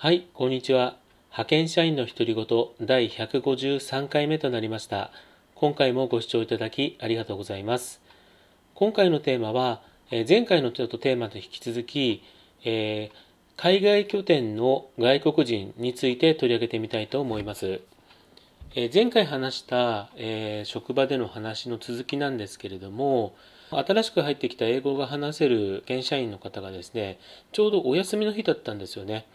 はい、こんにちは。派遣社員の独り言第153回目となりました。今回もご視聴いただきありがとうございます。今回のテーマは、え前回のちょっとテーマと引き続き、えー、海外拠点の外国人について取り上げてみたいと思います。えー、前回話した、えー、職場での話の続きなんですけれども、新しく入ってきた英語が話せる現社員の方がですね、ちょうどお休みの日だったんですよね。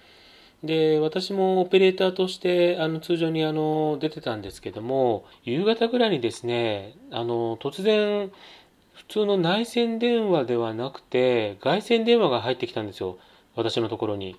で私もオペレーターとしてあの通常にあの出てたんですけども夕方ぐらいにですねあの突然普通の内線電話ではなくて外線電話が入ってきたんですよ私のところに。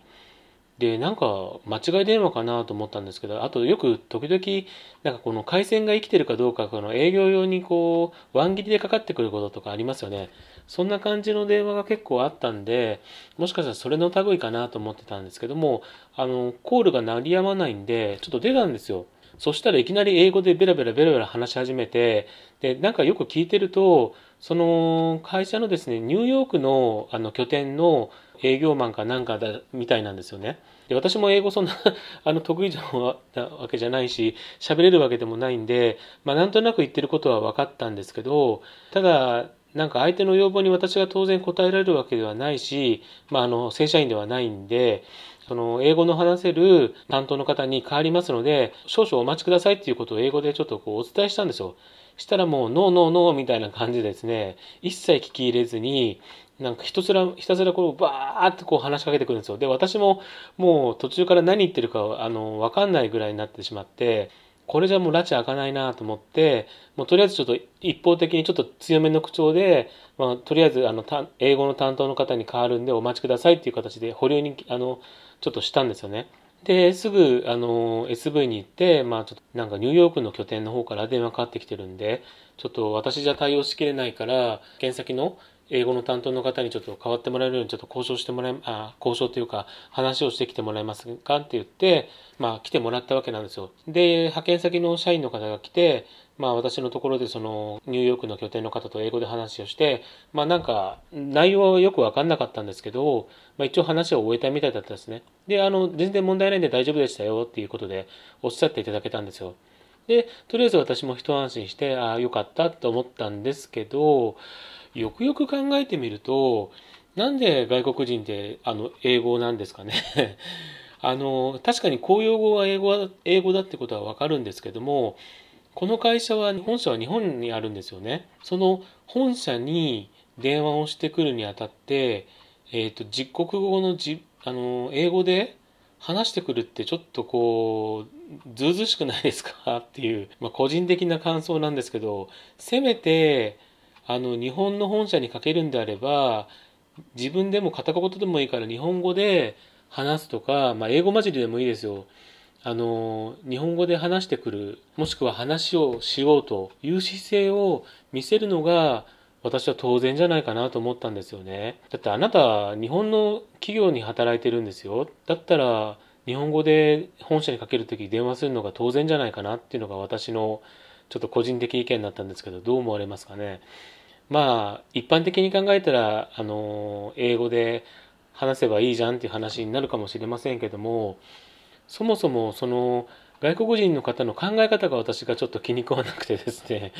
でなんか間違い電話かなと思ったんですけどあとよく時々なんかこの回線が生きてるかどうかこの営業用にこうワン切りでかかってくることとかありますよねそんな感じの電話が結構あったんでもしかしたらそれの類かなと思ってたんですけどもあのコールが鳴りやまないんでちょっと出たんですよそしたらいきなり英語でベラベラベラベラ話し始めて、で、なんかよく聞いてると、その会社のですね、ニューヨークのあの拠点の営業マンかなんかだみたいなんですよね。で、私も英語そんな あの得意じゃなわけじゃないし、喋れるわけでもないんで、まあなんとなく言ってることは分かったんですけど、ただ、なんか相手の要望に私が当然答えられるわけではないし、まあ、あの、正社員ではないんで、その、英語の話せる担当の方に変わりますので、少々お待ちくださいっていうことを英語でちょっとこうお伝えしたんですよ。したらもう、ノーノーノーみたいな感じでですね、一切聞き入れずに、なんかひたすら、ひたすらこう、バーってこう話しかけてくるんですよ。で、私ももう途中から何言ってるか、あの、わかんないぐらいになってしまって、これじゃもう拉致開かないなと思って、もうとりあえずちょっと一方的にちょっと強めの口調で、まあ、とりあえずあの英語の担当の方に変わるんでお待ちくださいっていう形で保留にあのちょっとしたんですよね。で、すぐあの SV に行って、まあちょっとなんかニューヨークの拠点の方から電話かかってきてるんで、ちょっと私じゃ対応しきれないから、検先の英語の担当の方にちょっと変わってもらえるようにちょっと交渉してもらえ、あ交渉というか話をしてきてもらえますかって言って、まあ、来てもらったわけなんですよで派遣先の社員の方が来てまあ私のところでそのニューヨークの拠点の方と英語で話をして、まあなんか内容はよくわかんなかったんですけど、まあ一応話を終えたみたいだったですね。で、あの全然問題ないんで大丈夫でしたよっていうことでおっしゃっていただけたんですよ。で、とりあえず私も一安心して、ああよかったと思ったんですけど、よくよく考えてみると、なんで外国人ってあの英語なんですかね あの確かに公用語は英語は、英語だってことはわかるんですけどもこの会社は本社は日本にあるんですよねその本社に電話をしてくるにあたって、えーと、と実国語のじあの英語で話してくるってちょっとこうずうずしくないですかっていう、まあ、個人的な感想なんですけどせめてあの日本の本社にかけるんであれば自分でも片言でもいいから日本語で話すとか、まあ、英語混じりでもいいですよあの日本語で話してくるもしくは話をしようという姿勢を見せるのが私は当然じゃないかなと思ったんですよねだってあなた日本の企業に働いてるんですよだったら日本語で本社にかける時電話するのが当然じゃないかなっていうのが私のちょっと個人的意見だったんですけどどう思われますかねまあ一般的に考えたらあの英語で話せばいいじゃんっていう話になるかもしれませんけどもそもそもその外国人の方の考え方が私がちょっと気に食わなくてですね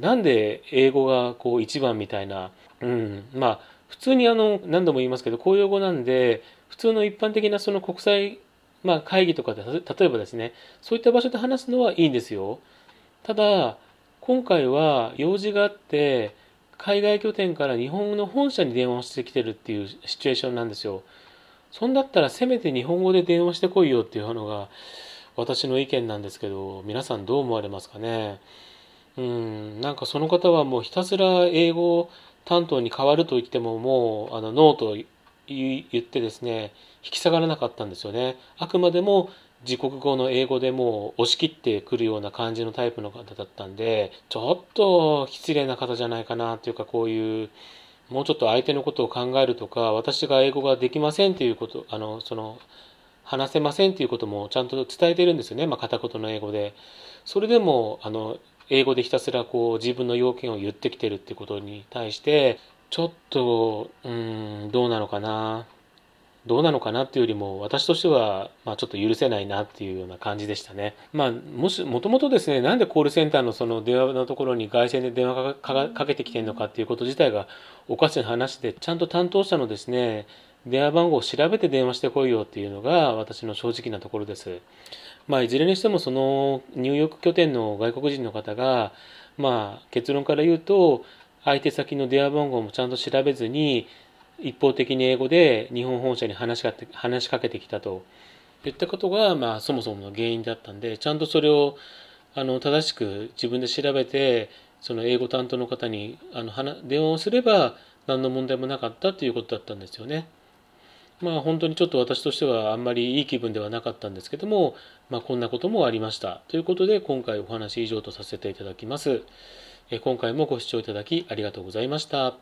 なんで英語がこう一番みたいな、うん、まあ普通にあの何度も言いますけど公用語なんで普通の一般的なその国際まあ、会議とかで例えばですねそういった場所で話すのはいいんですよただ、今回は用事があって、海外拠点から日本の本社に電話をしてきてるっていうシチュエーションなんですよ。そんだったらせめて日本語で電話してこいよっていうのが私の意見なんですけど、皆さんどう思われますかね。うん、なんかその方はもうひたすら英語担当に変わると言ってももうあのノーと言ってですね、引き下がらなかったんですよね。あくまでも自国語の英語でもう押し切ってくるような感じのタイプの方だったんで、ちょっと失礼な方じゃないかなというか、こういう、もうちょっと相手のことを考えるとか、私が英語ができませんということ、あの、その、話せませんということもちゃんと伝えてるんですよね、まあ、片言の英語で。それでも、あの、英語でひたすらこう自分の要件を言ってきてるってことに対して、ちょっと、うん、どうなのかなどうなのかなっていうよりも私としては、まあ、ちょっと許せないなっていうような感じでしたね、まあ、もしもともとですねなんでコールセンターのその電話のところに外線で電話かけてきてるのかっていうこと自体がおかしな話でちゃんと担当者のですね電話番号を調べて電話してこいよっていうのが私の正直なところです、まあ、いずれにしてもそのニューヨーク拠点の外国人の方が、まあ、結論から言うと相手先の電話番号もちゃんと調べずに一方的に英語で日本本社に話しかけ話しかけてきたと言ったことが、まあ、そもそもの原因だったんでちゃんとそれをあの正しく自分で調べてその英語担当の方にあの電話をすれば何の問題もなかったということだったんですよね。まあ本当にちょっと私としてはあんまりいい気分ではなかったんですけども、まあ、こんなこともありました。ということで今回お話以上とさせていただきます。今回もご視聴いただきありがとうございました。